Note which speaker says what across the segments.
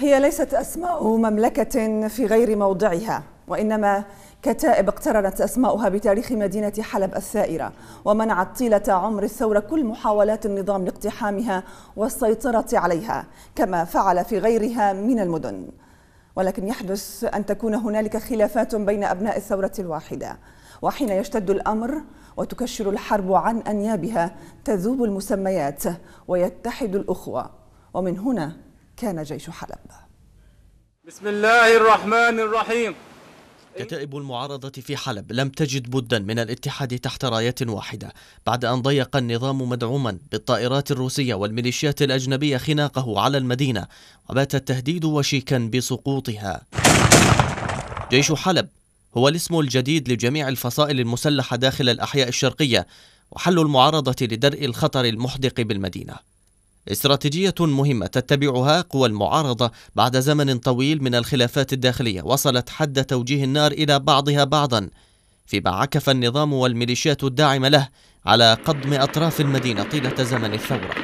Speaker 1: هي ليست أسماء مملكة في غير موضعها وإنما كتائب اقترنت أسماؤها بتاريخ مدينة حلب الثائرة ومنعت طيلة عمر الثورة كل محاولات النظام لاقتحامها والسيطرة عليها كما فعل في غيرها من المدن ولكن يحدث أن تكون هنالك خلافات بين أبناء الثورة الواحدة وحين يشتد الأمر وتكشر الحرب عن أنيابها تذوب المسميات ويتحد الأخوة ومن هنا كان جيش حلب
Speaker 2: بسم الله الرحمن الرحيم كتائب المعارضة في حلب لم تجد بدا من الاتحاد تحت راية واحدة بعد أن ضيق النظام مدعوما بالطائرات الروسية والميليشيات الأجنبية خناقه على المدينة وبات التهديد وشيكا بسقوطها جيش حلب هو الاسم الجديد لجميع الفصائل المسلحة داخل الأحياء الشرقية وحل المعارضة لدرء الخطر المحدق بالمدينة استراتيجية مهمة تتبعها قوى المعارضة بعد زمن طويل من الخلافات الداخلية وصلت حد توجيه النار إلى بعضها بعضا فيما عكف النظام والميليشيات الداعمة له على قضم أطراف المدينة طيلة زمن الثورة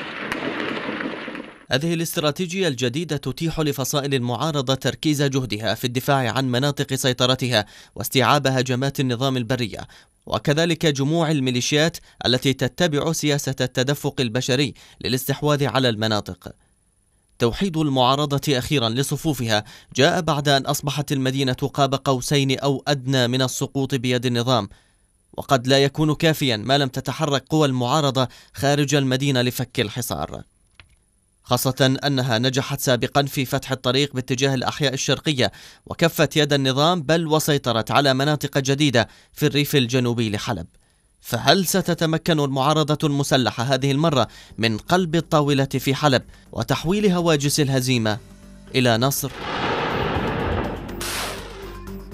Speaker 2: هذه الاستراتيجية الجديدة تتيح لفصائل المعارضة تركيز جهدها في الدفاع عن مناطق سيطرتها واستيعاب هجمات النظام البرية وكذلك جموع الميليشيات التي تتبع سياسة التدفق البشري للاستحواذ على المناطق توحيد المعارضة أخيرا لصفوفها جاء بعد أن أصبحت المدينة قاب قوسين أو أدنى من السقوط بيد النظام وقد لا يكون كافيا ما لم تتحرك قوى المعارضة خارج المدينة لفك الحصار خاصة أنها نجحت سابقا في فتح الطريق باتجاه الأحياء الشرقية وكفت يد النظام بل وسيطرت على مناطق جديدة في الريف الجنوبي لحلب فهل ستتمكن المعارضة المسلحة هذه المرة من قلب الطاولة في حلب وتحويل هواجس الهزيمة إلى نصر؟